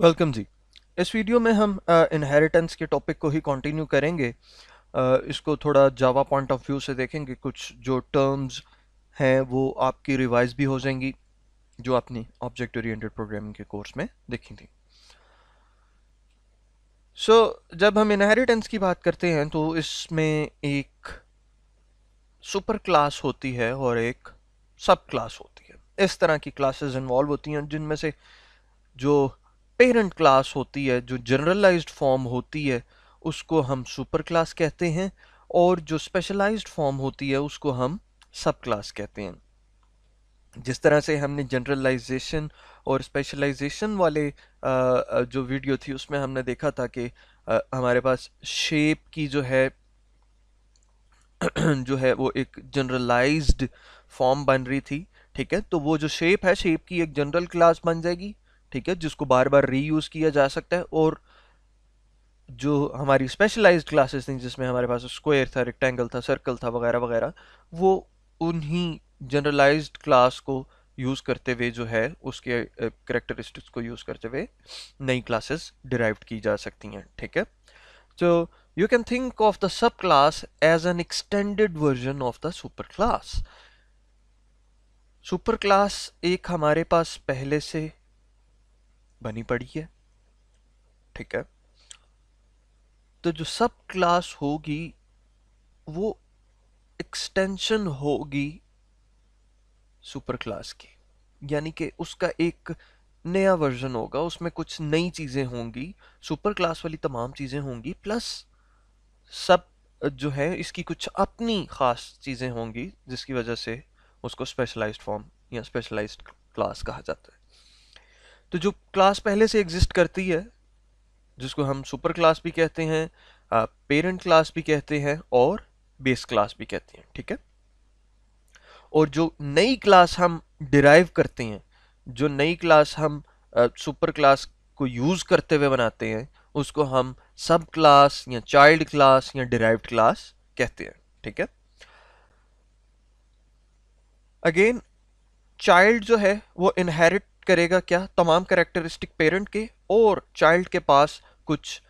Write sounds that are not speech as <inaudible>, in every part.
welcome जी इस video में हम इनहेरिटेंस के टॉपिक को ही कंटिन्यू करेंगे uh, इसको थोड़ा जावा पॉइंट ऑफ व्यू से देखेंगे कुछ जो टर्म्स हैं वो आपकी रिवाइज भी हो जाएंगी जो आपने ऑब्जेक्ट ओरिएंटेड प्रोग्रामिंग के कोर्स में देखी थी सो so, जब हम इनहेरिटेंस की बात करते हैं तो इसमें एक सुपर क्लास होती है और एक सब क्लास होती है इस तरह की क्लासेज इन्वॉल्व होती हैं जिनमें से जो पेरेंट क्लास होती है जो जनरलाइज्ड फॉर्म होती है उसको हम सुपर क्लास कहते हैं और जो स्पेशलाइज्ड फॉर्म होती है उसको हम सब क्लास कहते हैं जिस तरह से हमने जनरलाइजेशन और स्पेशलाइजेशन वाले जो वीडियो थी उसमें हमने देखा था कि हमारे पास शेप की जो है <clears throat> जो है वो एक जनरलाइज्ड फॉर्म बन रही थी ठीक है तो वो जो शेप है शेप की एक जनरल क्लास बन जाएगी ठीक है जिसको बार बार रीयूज़ किया जा सकता है और जो हमारी स्पेशलाइज्ड क्लासेस थी जिसमें हमारे पास स्क्वायर था रेक्टेंगल था सर्कल था वगैरह वगैरह वो उन्हीं जनरलाइज्ड क्लास को यूज़ करते हुए जो है उसके करेक्टरिस्टिक्स को यूज़ करते हुए नई क्लासेस डिराइव की जा सकती हैं ठीक है तो you can think of the sub class as an extended version of the super class super class एक हमारे पास पहले से बनी पड़ी है ठीक है तो जो सब क्लास होगी वो एक्सटेंशन होगी सुपर क्लास की यानी कि उसका एक नया वर्जन होगा उसमें कुछ नई चीज़ें होंगी सुपर क्लास वाली तमाम चीज़ें होंगी प्लस सब जो है इसकी कुछ अपनी ख़ास चीज़ें होंगी जिसकी वजह से उसको स्पेशलाइज्ड फॉर्म या स्पेशलाइज्ड क्लास कहा जाता है तो जो क्लास पहले से एग्जिस्ट करती है जिसको हम सुपर क्लास भी कहते हैं पेरेंट क्लास भी कहते हैं और बेस क्लास भी कहते हैं ठीक है और जो नई क्लास हम डिराइव करते हैं जो नई क्लास हम सुपर क्लास को यूज़ करते हुए बनाते हैं उसको हम सब क्लास या चाइल्ड क्लास या डिराइव्ड क्लास कहते हैं ठीक है अगेन चाइल्ड जो है वो इनहेरिट करेगा क्या तमाम करेक्टरिस्टिक पेरेंट के और चाइल्ड के पास कुछ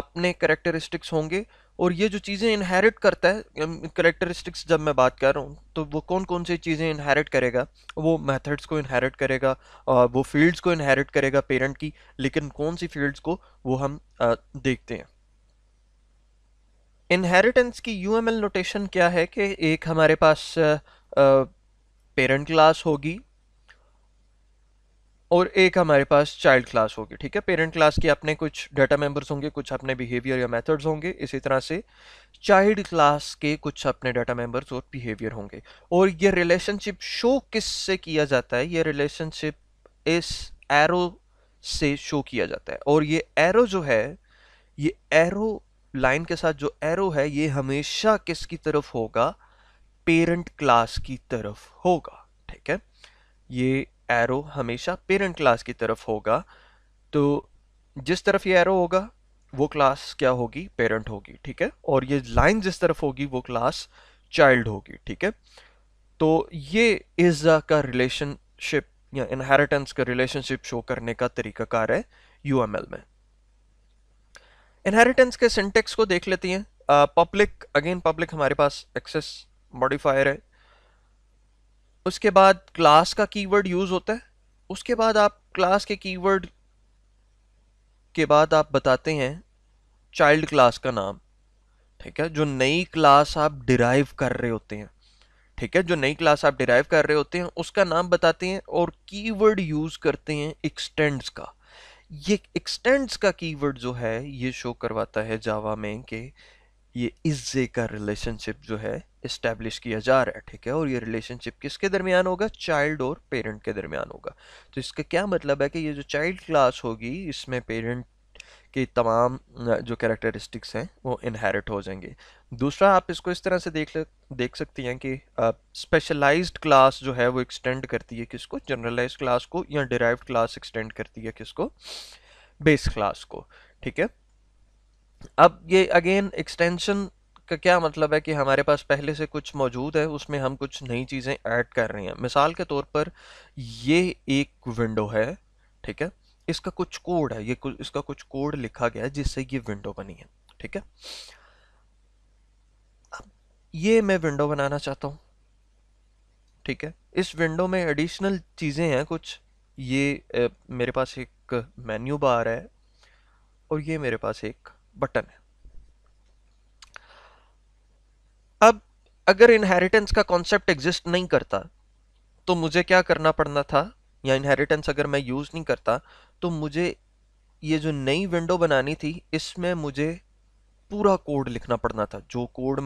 अपने करेक्टरिस्टिक्स होंगे और ये जो चीज़ें इनहेरिट करता है करेक्टरिस्टिक्स जब मैं बात कर रहा हूँ तो वो कौन कौन सी चीज़ें इनहेरिट करेगा वो मेथड्स को इनहेरिट करेगा वो फील्ड्स को इनहेरिट करेगा पेरेंट की लेकिन कौन सी फील्ड्स को वो हम देखते हैं इनहेरिटेंस की यूएमएल नोटेशन क्या है कि एक हमारे पास पेरेंट क्लास होगी और एक हमारे पास चाइल्ड क्लास होगी ठीक है पेरेंट क्लास के अपने कुछ डाटा मेंबर्स होंगे कुछ अपने बिहेवियर या मेथड्स होंगे इसी तरह से चाइल्ड क्लास के कुछ अपने डाटा मेंबर्स और बिहेवियर होंगे और ये रिलेशनशिप शो किस से किया जाता है ये रिलेशनशिप इस एरो से शो किया जाता है और ये एरो जो है ये एरो लाइन के साथ जो एरो है ये हमेशा किसकी तरफ होगा पेरेंट क्लास की तरफ होगा ठीक है ये एरो हमेशा पेरेंट क्लास की तरफ होगा तो जिस तरफ ये एरो होगा वो क्लास क्या होगी पेरेंट होगी ठीक है और ये लाइन जिस तरफ होगी वो क्लास चाइल्ड होगी ठीक है तो ये इज का रिलेशनशिप या इनहेरिटेंस का रिलेशनशिप शो करने का तरीकाकार है यू में इनहेरिटेंस के सिंटेक्स को देख लेती हैं पब्लिक अगेन पब्लिक हमारे पास एक्सेस मॉडिफायर है उसके बाद क्लास का कीवर्ड यूज़ होता है उसके बाद आप क्लास के कीवर्ड के बाद आप बताते हैं चाइल्ड क्लास का नाम ठीक है जो नई क्लास आप डिराइव कर रहे होते हैं ठीक है जो नई क्लास आप डिराइव कर रहे होते हैं उसका नाम बताते हैं और कीवर्ड यूज़ करते हैं एक्सटेंड्स का ये एक्सटेंड्स का कीवर्ड जो है ये शो करवाता है जावा में कि ये इज्जे का रिलेशनशिप जो है इस्टेब्लिश किया जा रहा है ठीक है और ये रिलेशनशिप किसके दरमियान होगा चाइल्ड और पेरेंट के दरमियान होगा तो इसका क्या मतलब है कि ये जो चाइल्ड क्लास होगी इसमें पेरेंट कि तमाम जो कैरेक्टरिस्टिक्स हैं वो इनहेरिट हो जाएंगे दूसरा आप इसको इस तरह से देख देख सकती हैं कि स्पेशलाइज्ड क्लास जो है वो एक्सटेंड करती है किसको जनरलाइज क्लास को या डिराइव्ड क्लास एक्सटेंड करती है किसको बेस क्लास को ठीक है अब ये अगेन एक्सटेंशन का क्या मतलब है कि हमारे पास पहले से कुछ मौजूद है उसमें हम कुछ नई चीज़ें ऐड कर रहे हैं मिसाल के तौर पर ये एक विंडो है ठीक है इसका कुछ कोड है ये कुछ इसका कुछ कोड लिखा गया है जिससे ये विंडो बनी है ठीक है अब ये मैं विंडो बनाना चाहता हूँ ठीक है इस विंडो में एडिशनल चीज़ें हैं कुछ ये ए, मेरे पास एक मेन्यू बार है और ये मेरे पास एक बटन है अब अगर इनहेरिटेंस का कॉन्सेप्ट एग्जिस्ट नहीं करता तो मुझे क्या करना पड़ना था या इनहेरिटेंस अगर मैं यूज़ नहीं करता तो मुझे ये जो नई विंडो बनानी थी इसमें मुझे पूरा कोड लिखना पड़ना था जो कोड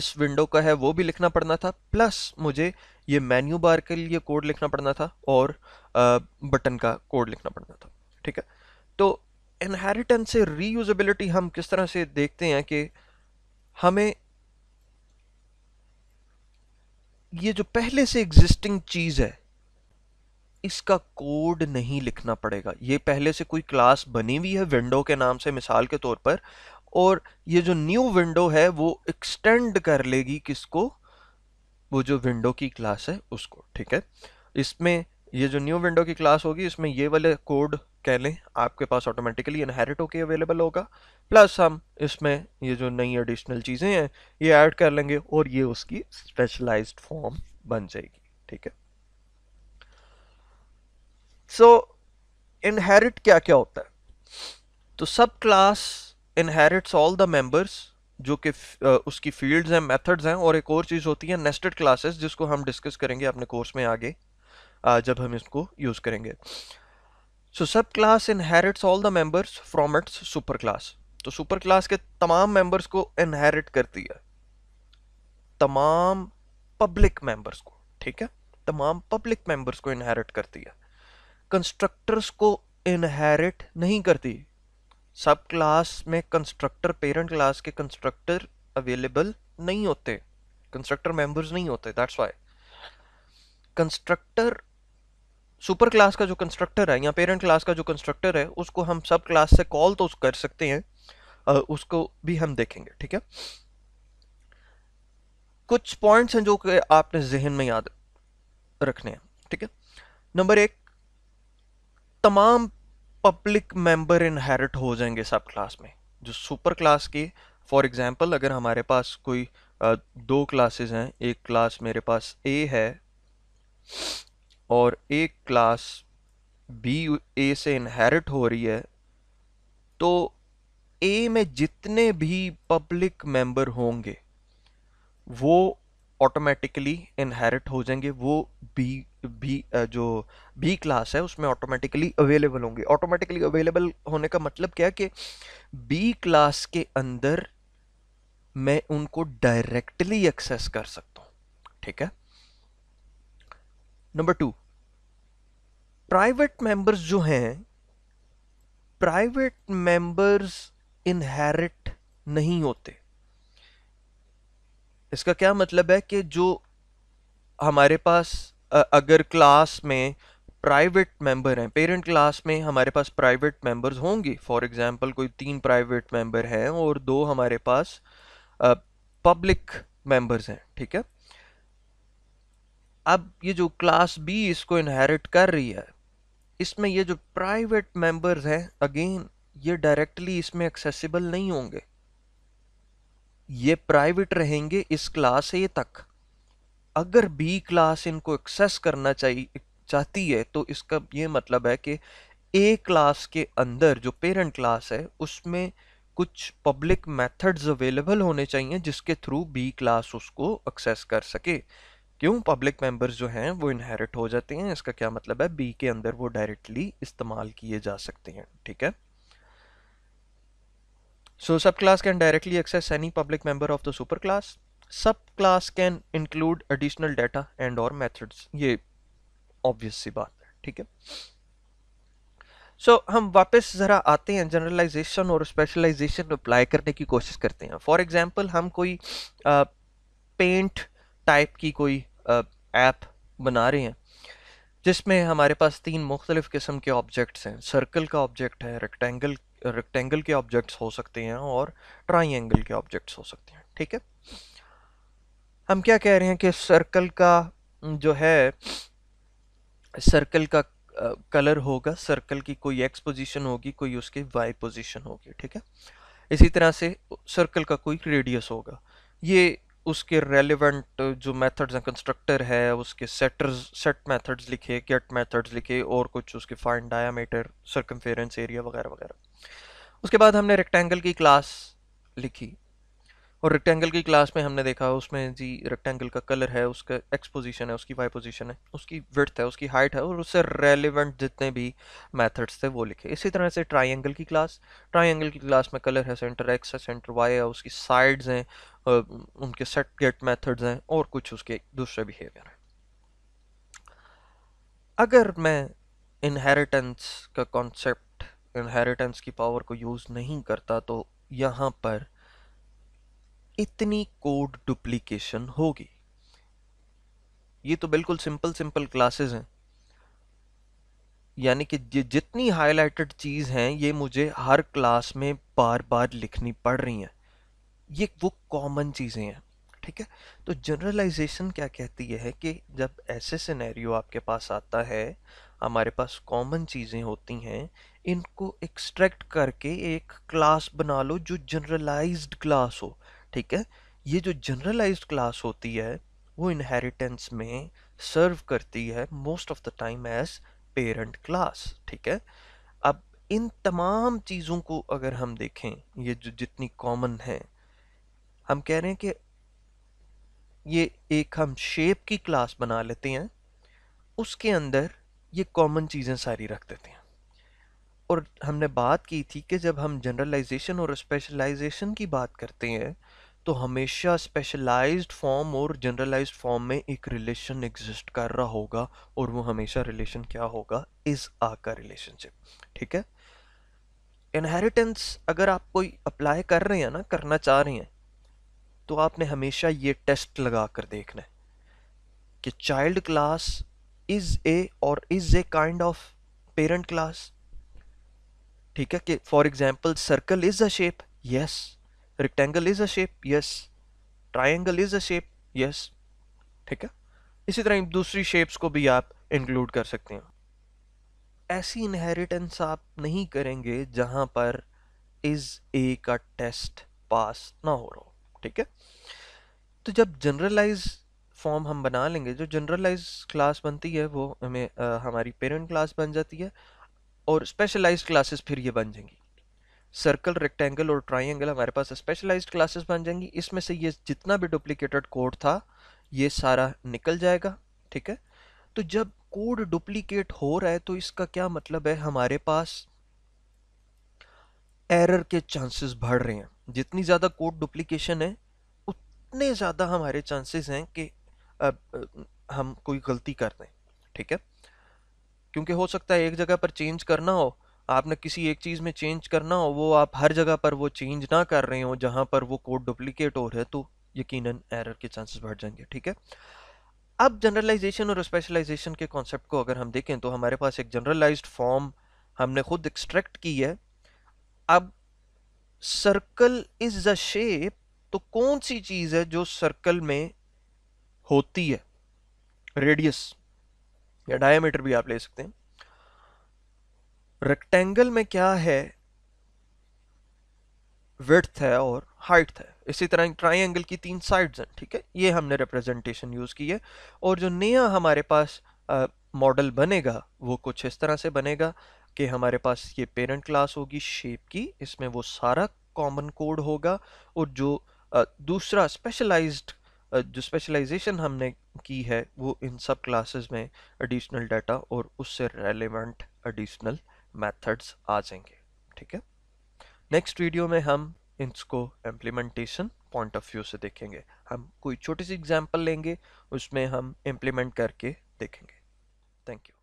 इस विंडो का है वो भी लिखना पड़ना था प्लस मुझे ये मेन्यू बार के लिए कोड लिखना पड़ना था और बटन का कोड लिखना पड़ना था ठीक है तो इनहेरिटेंस से रीयूजबिलिटी हम किस तरह से देखते हैं कि हमें ये जो पहले से एग्जिस्टिंग चीज़ है इसका कोड नहीं लिखना पड़ेगा ये पहले से कोई क्लास बनी हुई है विंडो के नाम से मिसाल के तौर पर और ये जो न्यू विंडो है वो एक्सटेंड कर लेगी किसको वो जो विंडो की क्लास है उसको ठीक है इसमें ये जो न्यू विंडो की क्लास होगी इसमें ये वाले कोड कह लें आपके पास ऑटोमेटिकली इनहेरिट होके अवेलेबल होगा प्लस हम इसमें ये जो नई एडिशनल चीज़ें हैं ये ऐड कर लेंगे और ये उसकी स्पेशलाइज फॉर्म बन जाएगी ठीक है सो इनहेरिट क्या क्या होता है तो sub class inherits all the members जो कि उसकी फील्ड्स हैं मेथड्स हैं और एक और चीज़ होती है नेस्टेड क्लासेस जिसको हम डिस्कस करेंगे अपने कोर्स में आगे Uh, जब हम इसको यूज़ करेंगे so sub class inherits all the members from its super class तो सुपर क्लास के तमाम मेंबर्स को इनहेरिट करती है तमाम पब्लिक मेंबर्स को ठीक है तमाम पब्लिक मेंबर्स को इनहेरिट करती है कंस्ट्रक्टर्स को इनहेरिट नहीं करती सब क्लास में कंस्ट्रक्टर पेरेंट क्लास के कंस्ट्रक्टर अवेलेबल नहीं होते कंस्ट्रक्टर मेंबर्स नहीं होते that's why constructor super class का जो कंस्ट्रक्टर है या पेरेंट क्लास का जो कंस्ट्रक्टर है उसको हम सब क्लास से कॉल तो कर सकते हैं उसको भी हम देखेंगे ठीक है कुछ पॉइंट्स हैं जो कि आपने जहन में याद रखने हैं ठीक है नंबर एक तमाम पब्लिक मेंबर इनहेरिट हो जाएंगे सब क्लास में जो सुपर क्लास की फॉर एग्जांपल अगर हमारे पास कोई दो क्लासेस हैं एक क्लास मेरे पास ए है और एक क्लास बी ए से इनहेरिट हो रही है तो ए में जितने भी पब्लिक मेंबर होंगे वो ऑटोमेटिकली इनहेरिट हो जाएंगे वो बी बी जो बी क्लास है उसमें ऑटोमेटिकली अवेलेबल होंगे ऑटोमेटिकली अवेलेबल होने का मतलब क्या है कि बी क्लास के अंदर मैं उनको डायरेक्टली एक्सेस कर सकता हूँ ठीक है नंबर टू प्राइवेट मेंबर्स जो हैं प्राइवेट मेंबर्स इनहेरिट नहीं होते इसका क्या मतलब है कि जो हमारे पास अगर क्लास में प्राइवेट मेंबर हैं पेरेंट क्लास में हमारे पास प्राइवेट मेंबर्स होंगे फॉर एग्जांपल कोई तीन प्राइवेट मेंबर हैं और दो हमारे पास पब्लिक मेंबर्स हैं ठीक है अब ये जो क्लास बी इसको इनहेरिट कर रही है इसमें ये जो प्राइवेट मेंबर्स हैं अगेन ये डायरेक्टली इसमें एक्सेसिबल नहीं होंगे ये प्राइवेट रहेंगे इस क्लास ए तक अगर बी क्लास इनको एक्सेस करना चाहिए चाहती है तो इसका ये मतलब है कि ए क्लास के अंदर जो पेरेंट क्लास है उसमें कुछ पब्लिक मेथड्स अवेलेबल होने चाहिए जिसके थ्रू बी क्लास उसको एक्सेस कर सके क्यों पब्लिक मेंबर्स जो हैं वो इनहेरिट हो जाते हैं इसका क्या मतलब है बी के अंदर वो डायरेक्टली इस्तेमाल किए जा सकते हैं ठीक है can directly access any public member of the super class sub class can include additional data and और methods ये ऑब्वियस सी बात है ठीक है सो so, हम वापस ज़रा आते हैं जनरलाइजेशन और स्पेशलाइजेशन अप्लाई करने की कोशिश करते हैं फॉर एग्जांपल हम कोई पेंट uh, टाइप की कोई ऐप बना रहे हैं जिसमें हमारे पास तीन मुख्तलिफ़ किस्म के ऑब्जेक्ट्स हैं सर्कल का ऑब्जेक्ट है रेक्टेंगल रेक्टेंगल के ऑब्जेक्ट्स हो सकते हैं और ट्राइंगल के ऑब्जेक्ट्स हो सकते हैं ठीक है हम क्या कह रहे हैं कि सर्कल का जो है सर्कल का कलर होगा सर्कल की कोई एक्स पोजीशन होगी कोई उसकी वाई पोजीशन होगी ठीक है इसी तरह से सर्कल का कोई रेडियस होगा ये उसके रेलिवेंट जो मेथड्स हैं कंस्ट्रक्टर है उसके सेटर्स सेट मेथड्स लिखे गेट मेथड्स लिखे और कुछ उसके फाइन डायामीटर सर्कमफेरेंस एरिया वगैरह वगैरह उसके बाद हमने रेक्टेंगल की क्लास लिखी और रेक्टेंगल की क्लास में हमने देखा उसमें जी रेक्टेंगल का कलर है उसका एक्स पोजिशन है उसकी वाई पोजिशन है उसकी विर्थ है उसकी हाइट है और उससे रेलिवेंट जितने भी मेथड्स थे वो लिखे इसी तरह से ट्राइंगल की क्लास ट्राइंगल की क्लास में कलर है सेंटर एक्स है सेंटर वाई है उसकी साइड्स हैं उनके सेट गेट मेथड्स हैं और कुछ उसके दूसरे बिहेवियर हैं अगर मैं इनहेरिटेंस का कॉन्सेप्ट इनहेरिटेंस की पावर को यूज़ नहीं करता तो यहाँ पर इतनी कोड डुप्लीकेशन होगी ये तो बिल्कुल सिंपल सिंपल क्लासेस हैं यानी कि जितनी हाईलाइटेड चीज़ हैं ये मुझे हर क्लास में बार बार लिखनी पड़ रही हैं ये वो कॉमन चीज़ें हैं ठीक है तो जनरलाइजेशन क्या कहती है कि जब ऐसे सिनेरियो आपके पास आता है हमारे पास कॉमन चीज़ें होती हैं इनको एक्सट्रैक्ट करके एक क्लास बना लो जो जनरलाइज्ड क्लास हो ठीक है ये जो जनरलाइज्ड क्लास होती है वो इनहेरिटेंस में सर्व करती है most of the time as parent class ठीक है अब इन तमाम चीज़ों को अगर हम देखें ये जो जितनी कॉमन हैं हम कह रहे हैं कि ये एक हम शेप की क्लास बना लेते हैं उसके अंदर ये कॉमन चीज़ें सारी रख देते हैं और हमने बात की थी कि जब हम जनरलाइजेशन और स्पेशलाइजेशन की बात करते हैं तो हमेशा स्पेशलाइज्ड फॉर्म और जनरलाइज्ड फॉर्म में एक रिलेशन एग्जिस्ट कर रहा होगा और वो हमेशा रिलेशन क्या होगा इस आ का रिलेशनशिप ठीक है इनहेरिटेंस अगर आप कोई अप्लाई कर रहे हैं ना करना चाह रहे हैं तो आपने हमेशा ये टेस्ट लगा कर देखना है कि चाइल्ड क्लास इज़ ए और is a kind of parent class ठीक है कि for example circle is a shape yes rectangle is a shape yes triangle is a shape yes ठीक है इसी तरह दूसरी शेप्स को भी आप इंक्लूड कर सकते हैं ऐसी इनहेरिटेंस आप नहीं करेंगे जहाँ पर इज़ ए का टेस्ट पास ना हो रहा हो ठीक है तो जब जनरलाइज फॉर्म हम बना लेंगे जो जनरलाइज क्लास बनती है वो हमें आ, हमारी पेरेंट क्लास बन जाती है और स्पेशलाइज्ड क्लासेस फिर ये बन जाएंगी सर्कल रेक्टेंगल और ट्राइंगल हमारे पास स्पेशलाइज्ड क्लासेस बन जाएंगी इसमें से ये जितना भी डुप्लीकेटेड कोड था ये सारा निकल जाएगा ठीक है तो जब कोड डुप्लीकेट हो रहा है तो इसका क्या मतलब है हमारे पास एरर के चांसेस बढ़ रहे हैं जितनी ज़्यादा कोड डुप्लीकेशन है उतने ज़्यादा हमारे चांसेस हैं कि अब, हम कोई गलती कर दें ठीक है क्योंकि हो सकता है एक जगह पर चेंज करना हो आपने किसी एक चीज़ में चेंज करना हो वो आप हर जगह पर वो चेंज ना कर रहे हो जहाँ पर वो कोड डुप्लीकेट हो रहा है तो यकीनन एरर के चांसेस बढ़ जाएंगे ठीक है अब जनरलाइजेशन और स्पेशलाइजेशन के कॉन्सेप्ट को अगर हम देखें तो हमारे पास एक जनरलाइज्ड फॉर्म हमने खुद एक्सट्रैक्ट की है अब सर्कल इज अ शेप तो कौन सी चीज है जो सर्कल में होती है रेडियस या डायमीटर भी आप ले सकते हैं रेक्टेंगल में क्या है विड्थ है और हाइट है इसी तरह ट्राइंगल की तीन साइड्स हैं ठीक है ये हमने रिप्रेजेंटेशन यूज़ की है और जो नया हमारे पास मॉडल बनेगा वो कुछ इस तरह से बनेगा कि हमारे पास ये पेरेंट क्लास होगी शेप की इसमें वो सारा कॉमन कोड होगा और जो दूसरा स्पेशलाइज्ड जो स्पेशलाइजेशन हमने की है वो इन सब क्लासेस में एडिशनल डाटा और उससे रेलेवेंट एडिशनल मेथड्स आ जाएंगे ठीक है नेक्स्ट वीडियो में हम इसको इम्प्लीमेंटेशन पॉइंट ऑफ व्यू से देखेंगे हम कोई छोटी सी एग्जांपल लेंगे उसमें हम इम्प्लीमेंट करके देखेंगे थैंक यू